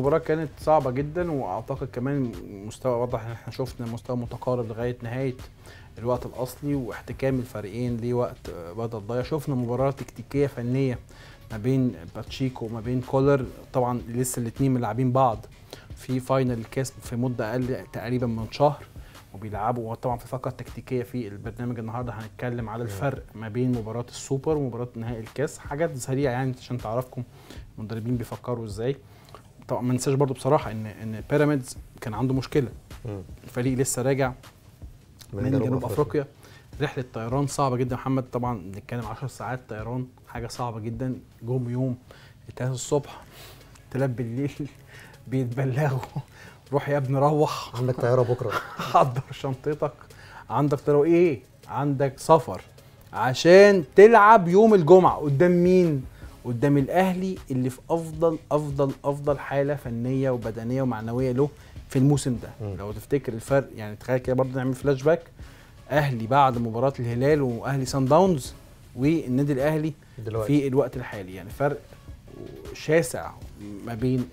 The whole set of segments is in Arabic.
المباراه كانت صعبه جدا واعتقد كمان مستوى واضح ان احنا شفنا مستوى متقارب لغايه نهايه الوقت الاصلي واحتكام الفريقين لوقت آه، بدل ضايع شفنا مباراه تكتيكيه فنيه ما بين باتشيكو وما بين كولر طبعا لسه الاثنين ملاعبين بعض في فاينل الكاس في مده اقل تقريبا من شهر وبيلعبوا وطبعا في فقره تكتيكيه في البرنامج النهارده هنتكلم على الفرق ما بين مباراه السوبر ومباراه نهائي الكاس حاجات سريعه يعني عشان تعرفكم المدربين بيفكروا ازاي طبعا ما ننساش برضو بصراحه ان ان بيراميدز كان عنده مشكله مم. الفريق لسه راجع من, من جنوب افريقيا رحله طيران صعبه جدا محمد طبعا بنتكلم 10 ساعات طيران حاجه صعبه جدا جم يوم 3 الصبح 3 بالليل بيتبلغوا روح يا ابني روح عندك طياره بكره حضر شنطتك عندك طياره ايه عندك سفر عشان تلعب يوم الجمعه قدام مين قدام الاهلي اللي في افضل افضل افضل حاله فنيه وبدنيه ومعنويه له في الموسم ده م. لو تفتكر الفرق يعني تخيل كده برضه نعمل فلاش باك اهلي بعد مباراه الهلال واهلي سان داونز والنادي الاهلي دلوقتي. في الوقت الحالي يعني فرق شاسع ما بين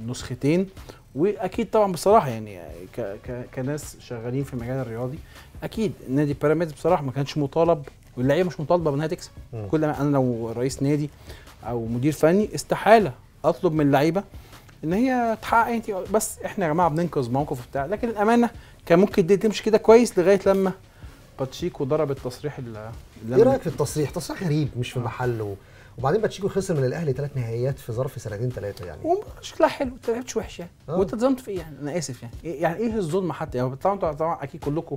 النسختين واكيد طبعا بصراحه يعني ك ك كناس شغالين في المجال الرياضي اكيد نادي بيراميدز بصراحه ما كانش مطالب واللعيبه مش مطالبه بانها تكسب كل ما انا لو رئيس نادي او مدير فني استحاله اطلب من اللعيبه ان هي تحقق انت بس احنا يا جماعه بننقذ موقف بتاع لكن الامانه كان ممكن دي تمشي كده كويس لغايه لما باتشيكو ضرب التصريح اللي ايه رايك في التصريح؟ تصريح غريب مش في محله وبعدين باتشيكو خسر من الاهلي ثلاث نهائيات في ظرف سنتين ثلاثه يعني شكلها حلو ما لعبتش وحش يعني آه. وانت اتظلمت في ايه يعني انا اسف يعني إيه- يعني ايه الظلم حتى يعني طبعا طبعا اكيد كلكم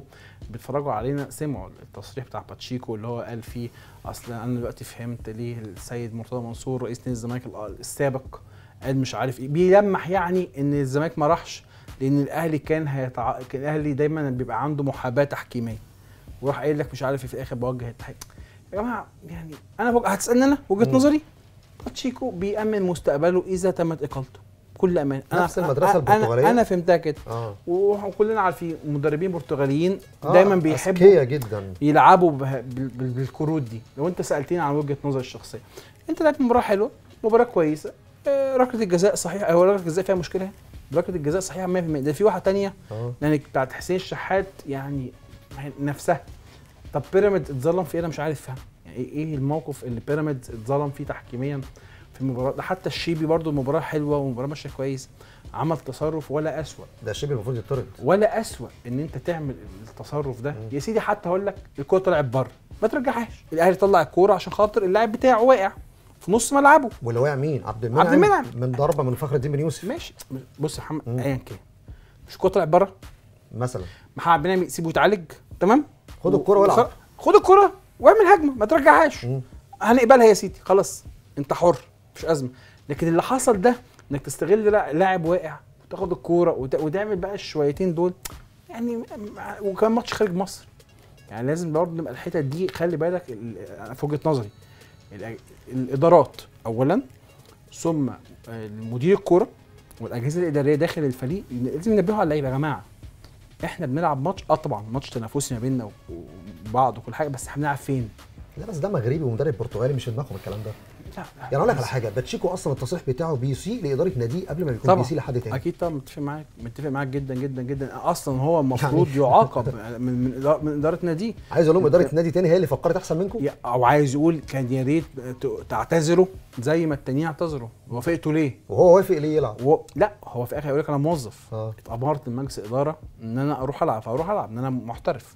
بتتفرجوا علينا سمعوا التصريح بتاع باتشيكو اللي هو قال فيه اصل انا دلوقتي فهمت ليه السيد مرتضى منصور رئيس نادي الزمالك السابق قال مش عارف ايه بيلمح يعني ان الزمالك ما راحش لان الاهلي كان هيتع... كان الاهلي دايما بيبقى عنده محاباه تحكيميه وراح قايل لك مش عارف إيه في الاخر بوجه التحكيم يا جماعه يعني انا هتسالني انا وجهه نظري باتشيكو بيامن مستقبله اذا تمت اقالته كل امان انا نفس المدرسه البرتغاليه انا, فهمتها كده آه. وكلنا عارفين مدربين برتغاليين آه. دايما بيحبوا جدا يلعبوا بالكروت دي لو انت سالتني عن وجهه نظري الشخصيه انت لعبت مباراه حلوه مباراه كويسه آه، ركله الجزاء صحيحه هو ركله الجزاء فيها مشكله ركله الجزاء صحيحه 100% ده في واحده ثانيه آه. يعني بتاعت حسين الشحات يعني نفسها طب بيراميدز اتظلم في ايه انا مش عارف فاهم يعني ايه, إيه الموقف اللي بيراميدز اتظلم فيه تحكيميا في المباراه ده حتى الشيبي برده المباراه حلوه ومباراه ماشيه كويس عمل تصرف ولا اسوأ ده الشيبي المفروض يطرد ولا اسوأ ان انت تعمل التصرف ده يا سيدي حتى هقول لك الكوره طلعت بره ما ترجعهاش الاهلي طلع الكوره عشان خاطر اللاعب بتاعه واقع في نص ملعبه واللي واقع مين عبد المنعم عبد المنعم من ضربه من فخر الدين بن يوسف ماشي بص يا محمد ايا كان مش الكوره طلعت بره مثلا محمد عبد المنعم سيبه يتعالج تمام خد الكره والعب خد الكره واعمل هجمه ما ترجعهاش هنقبلها يا سيدي خلاص انت حر مش ازمه لكن اللي حصل ده انك تستغل لاعب واقع وتاخد الكوره وت... وتعمل بقى الشويتين دول يعني وكان ماتش خارج مصر يعني لازم برضه نبقى الحتت دي خلي بالك في وجهه نظري الادارات اولا ثم آه، مدير الكوره والاجهزه الاداريه داخل الفريق لازم ينبهوا على اللعيبه يا جماعه احنا بنلعب ماتش اه طبعا ماتش تنافسي ما بيننا وبعض وكل حاجه بس احنا بنلعب فين؟ لا بس ده مغربي ومدرب برتغالي مش دماغهم الكلام ده يعني اقول لك على حاجه باتشيكو اصلا التصريح بتاعه بيسيء لاداره ناديه قبل ما يكون بي لحد تاني اكيد طبعا متفق معاك متفق معاك جدا جدا جدا اصلا هو يعني المفروض يعني يعاقب من من اداره ناديه عايز اقول لهم اداره نادي تاني هي اللي فكرت احسن منكم او عايز يقول كان يا ريت تعتذروا زي ما التانيين اعتذروا وافقتوا ليه وهو وافق ليه يلعب و... لا هو في الاخر يقول لك انا موظف آه. اتامرت من مجلس اداره ان انا اروح العب فاروح العب ان انا محترف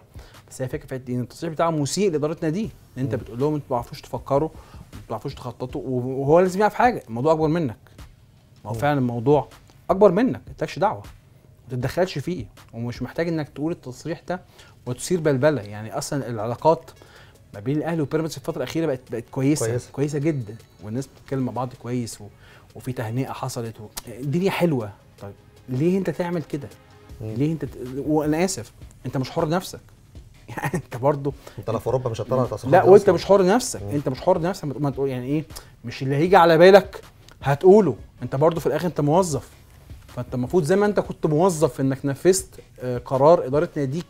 بس هي فكره ان يعني التصريح بتاعه مسيء لاداره ناديه انت بتقول لهم انتوا ما تفكروا ما بتعرفوش تخططوا وهو لازم يعرف حاجه الموضوع اكبر منك ما هو فعلا الموضوع اكبر منك مالكش دعوه ما تتدخلش فيه ومش محتاج انك تقول التصريح ده وتثير بلبله يعني اصلا العلاقات ما بين الاهلي وبيراميدز الفتره الاخيره بقت بقت كويسه كويسه, كويسة جدا والناس بتتكلم مع بعض كويس و... وفي تهنئه حصلت و... الدنيا حلوه طيب ليه انت تعمل كده؟ ليه انت ت... وانا اسف انت مش حر نفسك يعني انت برضه انت لا في اوروبا مش هتطلع تصريحات لا وانت مش حر نفسك انت مش حر نفسك ما تقول يعني ايه مش اللي هيجي على بالك هتقوله انت برضه في الاخر انت موظف فانت المفروض زي ما انت كنت موظف انك نفذت آه، قرار اداره ناديك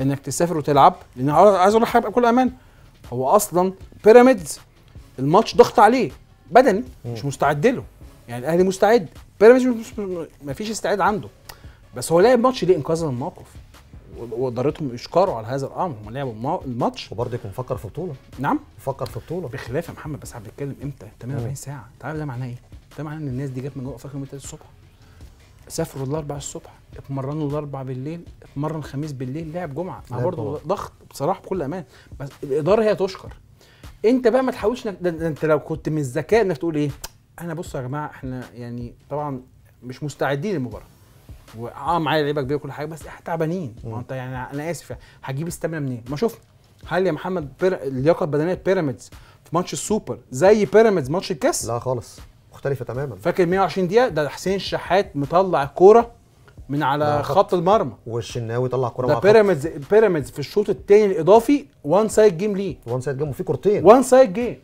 انك تسافر وتلعب لان عايز اقول لحضرتك بكل امان هو اصلا بيراميدز الماتش ضغط عليه بدني مش مستعد له يعني الاهلي مستعد بيراميدز مفيش استعداد عنده بس هو لعب ماتش ليه انقاذا الموقف وادارتهم يشكروا على هذا الامر هم لعبوا الماتش وبرضه يكون مفكر في بطوله نعم مفكر في بطوله بخلاف يا محمد بس عم بنتكلم امتى 48 آه. ساعه انت عارف ده معناه ايه؟ ده معناه ان الناس دي جت من جوه افريقيا من 3 الصبح سافروا الاربع الصبح اتمرنوا الاربع بالليل اتمرن الخميس بالليل لعب جمعه مع برضه ضغط بصراحه بكل امان بس الاداره هي تشكر انت بقى ما تحاولش انك انت لو كنت من الذكاء انك تقول ايه انا بصوا يا جماعه احنا يعني طبعا مش مستعدين للمباراه اه معايا لعيبه كبيره كل حاجه بس احنا تعبانين ما انت يعني انا اسف يعني. هجيب استامنا منين؟ ما شفنا هل يا محمد بير... اللياقه البدنيه بيراميدز في ماتش السوبر زي بيراميدز ماتش الكاس؟ لا خالص مختلفه تماما فاكر 120 دقيقه ده حسين الشحات مطلع الكوره من على خط, خط المرمى والشناوي طلع كوره ده بيراميدز بيراميدز في الشوط الثاني الاضافي وان سايد جيم ليه وان سايد جيم وفي كورتين وان سايد جيم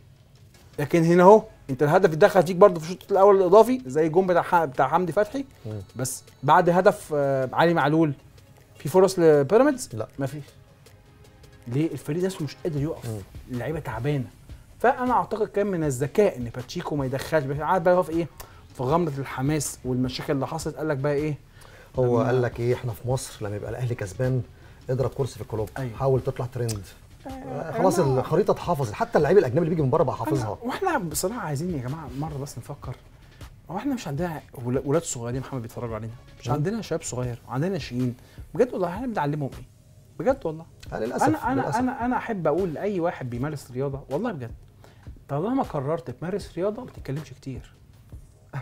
لكن هنا اهو انت الهدف اتدخل فيك برضه في الشوط الاول الاضافي زي الجون بتاع بتاع حمدي فتحي بس بعد هدف آه، علي معلول في فرص لبيراميدز لا ما فيش ليه الفريق نفسه مش قادر يقف اللعيبه تعبانه فانا اعتقد كان من الذكاء ان باتشيكو ما يدخلش عارف بقى هو في ايه في غمره الحماس والمشاكل اللي حصلت قال لك بقى ايه هو قال لك ايه احنا في مصر لما يبقى الاهلي كسبان اضرب كرسي في الكلوب أيوة. حاول تطلع ترند خلاص الخريطه اتحفظت حتى اللعيب الاجنبي اللي بيجي من بره بقى حافظها واحنا بصراحه عايزين يا جماعه مره بس نفكر هو احنا مش عندنا ولاد صغيرين محمد بيتفرجوا علينا مش م. عندنا شباب صغير عندنا ناشئين بجد والله احنا بنعلمهم ايه بجد والله للاسف انا انا للأسف. انا انا احب اقول لاي واحد بيمارس رياضه والله بجد طالما قررت تمارس رياضه ما تتكلمش كتير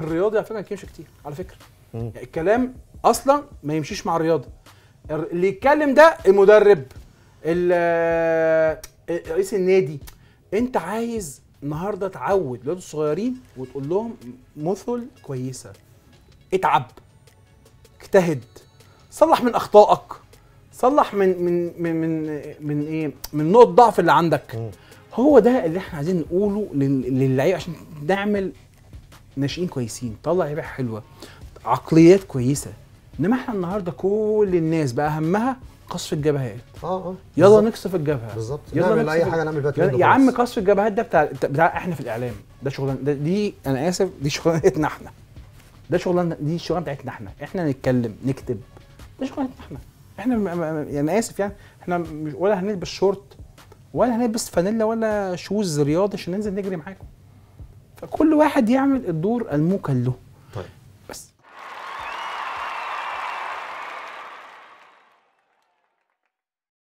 الرياضي على فكره ما يتكلمش كتير على فكره يعني الكلام اصلا ما يمشيش مع الرياضه اللي يتكلم ده المدرب آه، رئيس النادي انت عايز النهارده تعود الولاد الصغيرين وتقول لهم مثل كويسه اتعب اجتهد صلح من اخطائك صلح من من من من, من ايه من نقط ضعف اللي عندك هو ده اللي احنا عايزين نقوله للعيبه عشان نعمل ناشئين كويسين طلع لعيبه حلوه عقليات كويسه انما احنا النهارده كل الناس بقى همها قصف الجبهات اه اه يلا نقصف الجبهه بالظبط يلا نعمل اي حاجه نعمل بيها يا عم قصف الجبهات ده بتاع بتاع احنا في الاعلام ده شغلنا دي انا اسف دي شغلانتنا احنا ده شغلنا دي الشغلانه بتاعتنا احنا احنا نتكلم نكتب ده شغلانتنا احنا احنا يعني اسف يعني احنا ولا هنلبس شورت ولا هنلبس فانيلا ولا شوز رياضي عشان ننزل نجري معاكم فكل واحد يعمل الدور الموكل له